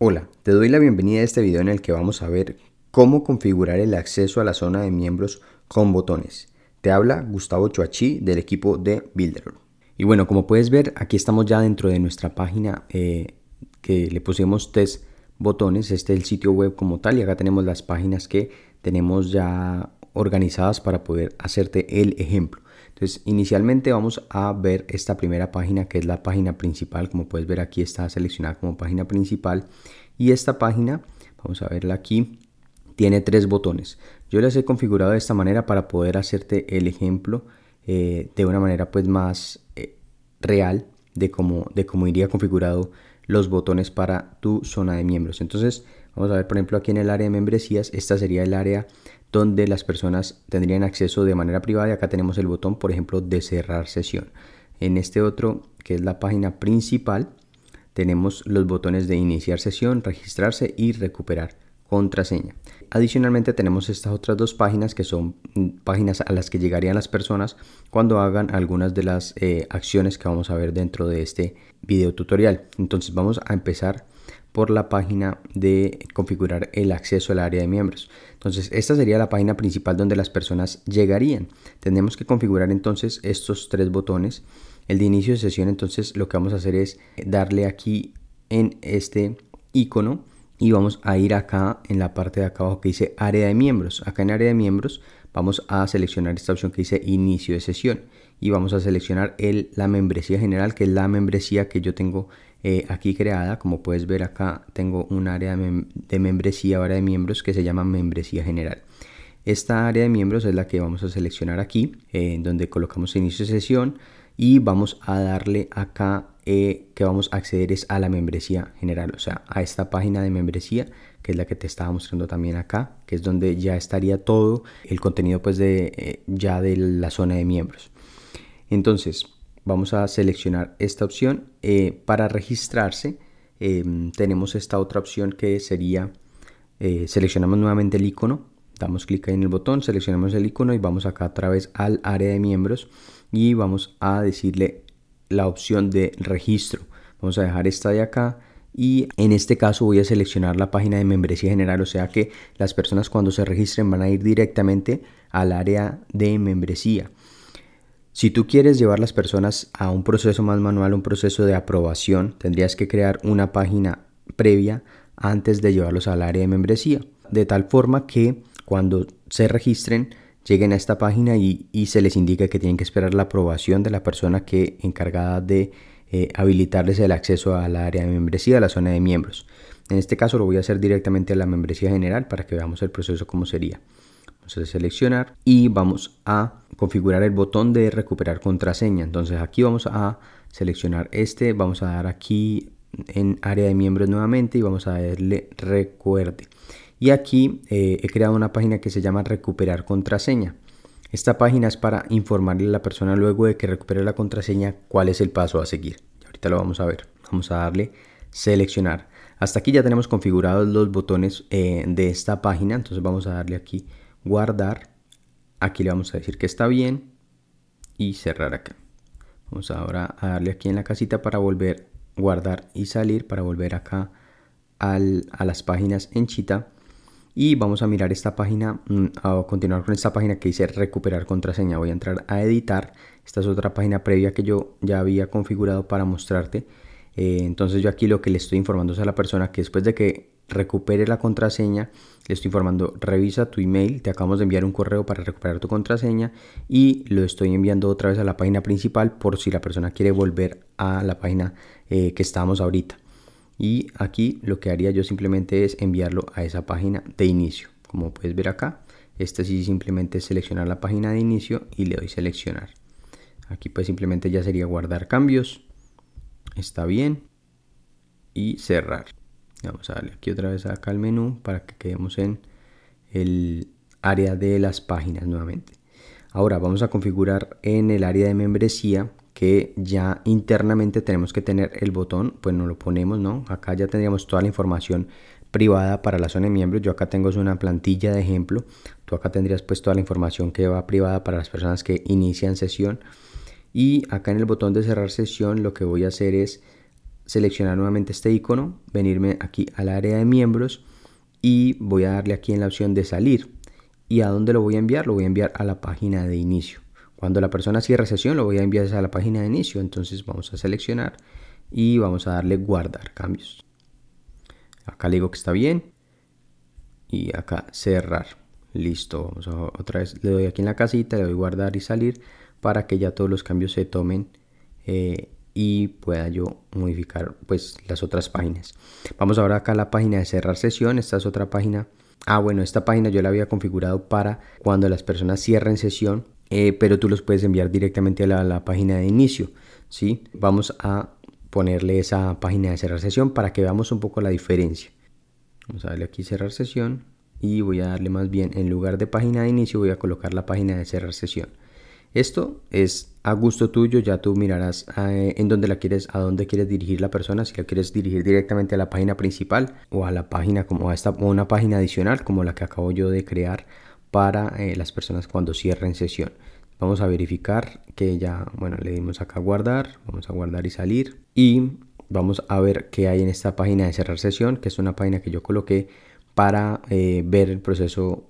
Hola, te doy la bienvenida a este video en el que vamos a ver cómo configurar el acceso a la zona de miembros con botones. Te habla Gustavo Chuachi del equipo de Builder. Y bueno, como puedes ver, aquí estamos ya dentro de nuestra página eh, que le pusimos test botones. Este es el sitio web como tal y acá tenemos las páginas que tenemos ya organizadas para poder hacerte el ejemplo. Entonces, inicialmente vamos a ver esta primera página que es la página principal. Como puedes ver aquí está seleccionada como página principal. Y esta página, vamos a verla aquí, tiene tres botones. Yo las he configurado de esta manera para poder hacerte el ejemplo eh, de una manera pues más eh, real de cómo, de cómo iría configurado los botones para tu zona de miembros. Entonces, vamos a ver, por ejemplo, aquí en el área de membresías, esta sería el área donde las personas tendrían acceso de manera privada y acá tenemos el botón, por ejemplo, de cerrar sesión. En este otro, que es la página principal, tenemos los botones de iniciar sesión, registrarse y recuperar contraseña. Adicionalmente tenemos estas otras dos páginas que son páginas a las que llegarían las personas cuando hagan algunas de las eh, acciones que vamos a ver dentro de este video tutorial. Entonces vamos a empezar por la página de configurar el acceso al área de miembros. Entonces, esta sería la página principal donde las personas llegarían. Tenemos que configurar entonces estos tres botones. El de inicio de sesión, entonces lo que vamos a hacer es darle aquí en este icono y vamos a ir acá en la parte de acá abajo que dice área de miembros. Acá en área de miembros vamos a seleccionar esta opción que dice inicio de sesión y vamos a seleccionar el, la membresía general que es la membresía que yo tengo eh, aquí creada. Como puedes ver acá tengo un área de, membresía, área de miembros que se llama membresía general. Esta área de miembros es la que vamos a seleccionar aquí, eh, en donde colocamos inicio de sesión, y vamos a darle acá eh, que vamos a acceder es a la membresía general, o sea, a esta página de membresía que es la que te estaba mostrando también acá, que es donde ya estaría todo el contenido pues de eh, ya de la zona de miembros. Entonces, vamos a seleccionar esta opción. Eh, para registrarse em, tenemos esta otra opción que sería, seleccionamos nuevamente el icono Damos clic ahí en el botón, seleccionamos el icono y vamos acá otra vez al área de miembros y vamos a decirle la opción de registro. Vamos a dejar esta de acá y en este caso voy a seleccionar la página de membresía general, o sea que las personas cuando se registren van a ir directamente al área de membresía. Si tú quieres llevar las personas a un proceso más manual, un proceso de aprobación, tendrías que crear una página previa antes de llevarlos al área de membresía, de tal forma que cuando se registren, lleguen a esta página y, se les indica que tienen que esperar la aprobación de la persona que encargada de eh, habilitarles el acceso al área de membresía, a la zona de miembros. En este caso lo voy a hacer directamente a la membresía general para que veamos el proceso cómo sería. Vamos a seleccionar y vamos a configurar el botón de recuperar contraseña. Entonces aquí vamos a seleccionar este, vamos a dar aquí en área de miembros nuevamente y vamos a darle recuerde. Y aquí eh, he creado una página que se llama recuperar contraseña. Esta página es para informarle a la persona luego de que recupere la contraseña cuál es el paso a seguir. Y ahorita lo vamos a ver. Vamos a darle seleccionar. Hasta aquí ya tenemos configurados los botones eh, de esta página. Entonces vamos a darle aquí guardar. Aquí le vamos a decir que está bien y cerrar acá. Vamos ahora a darle aquí en la casita para volver guardar y salir para volver acá a las páginas en chita y vamos a mirar esta página, mm, a continuar con esta página que dice recuperar contraseña. Voy a entrar a editar. Esta es otra página previa que yo ya había configurado para mostrarte. Eh, entonces yo aquí lo que le estoy informando es a la persona que después de que recupere la contraseña, le estoy informando, revisa tu email, te acabamos de enviar un correo para recuperar tu contraseña y lo estoy enviando otra vez a la página principal por si la persona quiere volver a la página eh, que estábamos ahorita y aquí lo que haría yo simplemente es enviarlo a esa página de inicio como puedes ver acá este sí simplemente es seleccionar la página de inicio y le doy seleccionar aquí pues simplemente ya sería guardar cambios está bien y cerrar vamos a darle aquí otra vez acá al menú para que quedemos en el área de las páginas nuevamente ahora vamos a configurar en el área de membresía que ya internamente tenemos que tener el botón, pues no lo ponemos, ¿no? Acá ya tendríamos toda la información privada para la zona de miembros. Yo acá tengo una plantilla de ejemplo. Tú acá tendrías pues toda la información que va privada para las personas que inician sesión. Y acá en el botón de cerrar sesión lo que voy a hacer es seleccionar nuevamente este icono, venirme aquí al área de miembros y voy a darle aquí en la opción de salir. ¿Y a dónde lo voy a enviar? Lo voy a enviar a la página de inicio. Cuando la persona cierre sesión lo voy a enviar a la página de inicio, entonces vamos a seleccionar y vamos a darle guardar cambios. Acá le digo que está bien y acá cerrar. Listo, vamos a otra vez, le doy aquí en la casita, le doy guardar y salir para que ya todos los cambios se tomen eh, y pueda yo modificar pues las otras páginas. Vamos ahora acá a la página de cerrar sesión, esta es otra página. Ah, bueno, esta página yo la había configurado para cuando las personas cierren sesión eh, pero tú los puedes enviar directamente a la, página de inicio. ¿sí? Vamos a ponerle esa página de cerrar sesión para que veamos un poco la diferencia. Vamos a darle aquí cerrar sesión y voy a darle más bien en lugar de página de inicio voy a colocar la página de cerrar sesión. Esto es a gusto tuyo, ya tú mirarás eh, en dónde la quieres, a dónde quieres dirigir la persona, si la quieres dirigir directamente a la página principal o a la página como a esta una página adicional como la que acabo yo de crear para eh, las personas cuando cierren sesión. Vamos a verificar que ya, bueno, le dimos acá guardar, vamos a guardar y salir y vamos a ver qué hay en esta página de cerrar sesión, que es una página que yo coloqué para eh, ver el proceso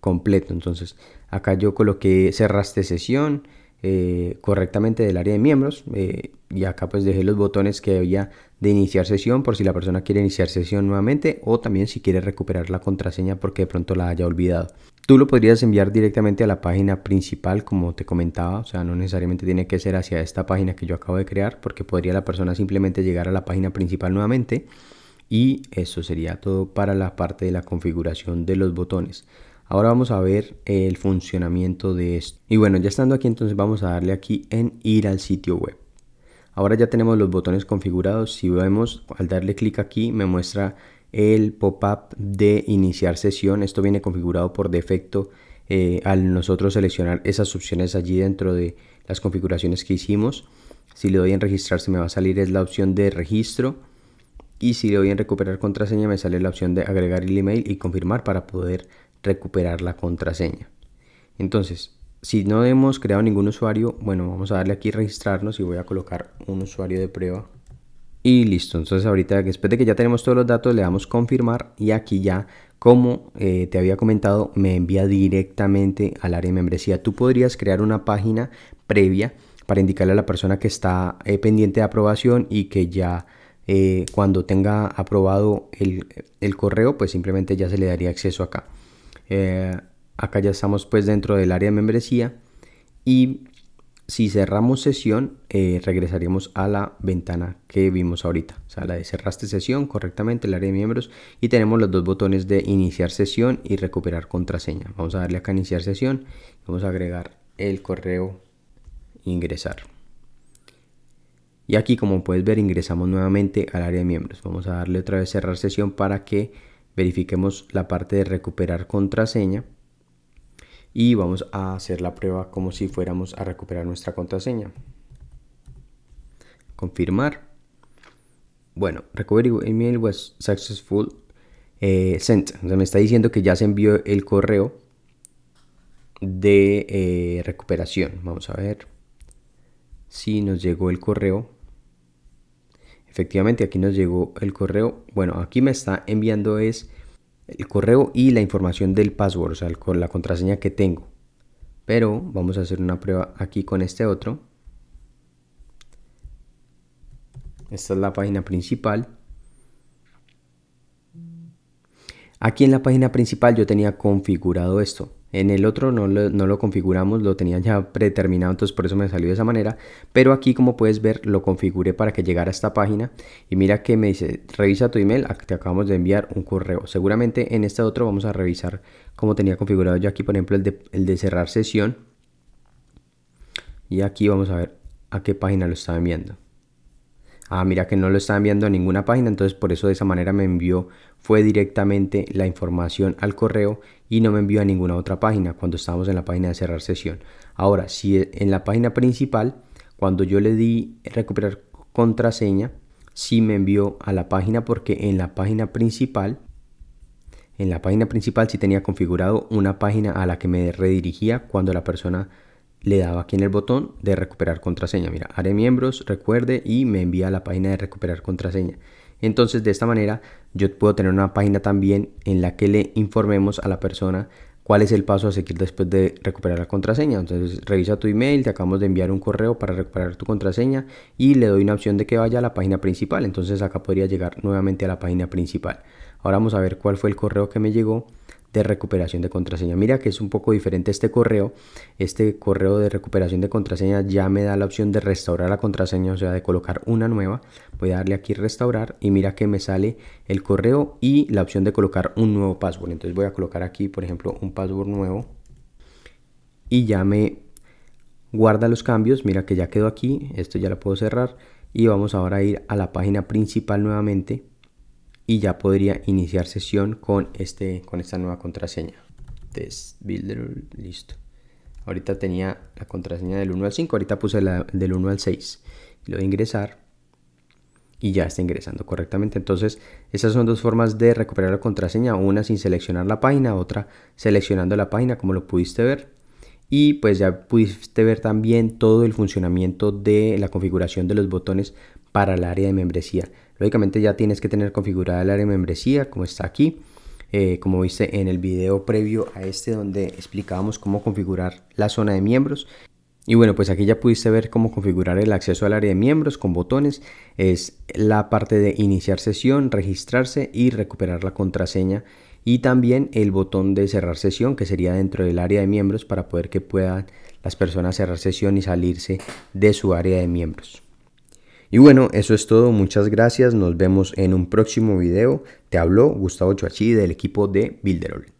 completo. Entonces, acá yo coloqué cerraste sesión eh, correctamente del área de miembros y acá pues dejé los botones que había de iniciar sesión por si la persona quiere iniciar sesión nuevamente o también si quiere recuperar la contraseña porque de pronto la haya olvidado. Tú lo podrías enviar directamente a la página principal, como te comentaba, o sea, no necesariamente tiene que ser hacia esta página que yo acabo de crear, porque podría la persona simplemente llegar a la página principal nuevamente. Y eso sería todo para la parte de la configuración de los botones. Ahora vamos a ver el funcionamiento de esto. Y bueno, ya estando aquí entonces vamos a darle aquí en ir al sitio web. Ahora ya tenemos los botones configurados. Si vemos, al darle clic aquí me muestra el pop-up de iniciar sesión. Esto viene configurado por defecto eh, al nosotros seleccionar esas opciones allí dentro de las configuraciones que hicimos. Si le doy en registrar se me va a salir es la opción de registro y si le doy en recuperar contraseña me sale la opción de agregar el email y confirmar para poder recuperar la contraseña. Entonces, si no hemos creado ningún usuario, bueno, vamos a darle aquí registrarnos y voy a colocar un usuario de prueba. Y listo, entonces ahorita después de que ya tenemos todos los datos le damos confirmar y aquí ya como eh, te había comentado me envía directamente al área de membresía. Tú podrías crear una página previa para indicarle a la persona que está eh, pendiente de aprobación y que ya eh, cuando tenga aprobado el, correo pues simplemente ya se le daría acceso acá. Acá ya estamos pues dentro del área de membresía y si cerramos sesión eh, regresaríamos a la ventana que vimos ahorita. O sea, la de cerraste sesión correctamente, el área de miembros y tenemos los dos botones de iniciar sesión y recuperar contraseña. Vamos a darle acá iniciar sesión, vamos a agregar el correo ingresar. Y aquí como puedes ver ingresamos nuevamente al área de miembros. Vamos a darle otra vez cerrar sesión para que verifiquemos la parte de recuperar contraseña y vamos a hacer la prueba como si fuéramos a recuperar nuestra contraseña. Confirmar. Bueno, recovery email was successful eh, sent. me está diciendo que ya se envió el correo de eh, recuperación. Vamos a ver si nos llegó el correo. Efectivamente, aquí nos llegó el correo. Bueno, aquí me está enviando es el correo y la información del password, o sea, la contraseña que tengo. Pero vamos a hacer una prueba aquí con este otro. Esta es la página principal. Aquí en la página principal yo tenía configurado esto. En el otro no lo, configuramos, lo tenía ya predeterminado, entonces por eso me salió de esa manera. Pero aquí, como puedes ver, lo configuré para que llegara a esta página. Y mira que me dice, revisa tu email, te acabamos de enviar un correo. Seguramente en este otro vamos a revisar cómo tenía configurado yo aquí, por ejemplo, el de, el de cerrar sesión. Y aquí vamos a ver a qué página lo estaba enviando ah, mira que no lo estaba enviando a ninguna página, entonces por eso de esa manera me envió, fue directamente la información al correo y no me envió a ninguna otra página cuando estábamos en la página de cerrar sesión. Ahora, si e, en la página principal, cuando yo le di recuperar contraseña, sí me envió a la página porque en la página principal en la página principal sí tenía configurado una página a la que me redirigía cuando la persona le daba aquí en el botón de recuperar contraseña. Mira, haré miembros, recuerde y me envía a la página de recuperar contraseña. Entonces de esta manera yo puedo tener una página también en la que le informemos a la persona cuál es el paso a seguir después de recuperar la contraseña. Entonces revisa tu email, te acabamos de enviar un correo para recuperar tu contraseña y le doy una opción de que vaya a la página principal. Entonces acá podría llegar nuevamente a la página principal. Ahora vamos a ver cuál fue el correo que me llegó de recuperación de contraseña. Mira que es un poco diferente este correo. Este correo de recuperación de contraseña ya me da la opción de restaurar la contraseña, o sea, de colocar una nueva. Voy a darle aquí restaurar y mira que me sale el correo y la opción de colocar un nuevo password. Entonces voy a colocar aquí, por ejemplo, un password nuevo y ya me guarda los cambios. Mira que ya quedó aquí. Esto ya lo puedo cerrar y vamos ahora a ir a la página principal nuevamente y ya podría iniciar sesión con, este, con esta nueva contraseña. Test Builder, listo. Ahorita tenía la contraseña del 1 al 5, ahorita puse la del 1 al 6. Lo de ingresar y ya está ingresando correctamente. Entonces, esas son dos formas de recuperar la contraseña, una sin seleccionar la página, otra seleccionando la página, como lo pudiste ver. Y pues ya pudiste ver también todo el funcionamiento de la configuración de los botones para el área de membresía. Lógicamente ya tienes que tener configurada el área de membresía como está aquí. Eh, como viste en el video previo a este donde explicábamos cómo configurar la zona de miembros. Y bueno, pues aquí ya pudiste ver cómo configurar el acceso al área de miembros con botones. Es la parte de iniciar sesión, registrarse y recuperar la contraseña. Y también el botón de cerrar sesión que sería dentro del área de miembros para poder que puedan las personas cerrar sesión y salirse de su área de miembros. Y bueno, eso es todo. Muchas gracias. Nos vemos en un próximo video. Te habló Gustavo Choachi del equipo de Builderall.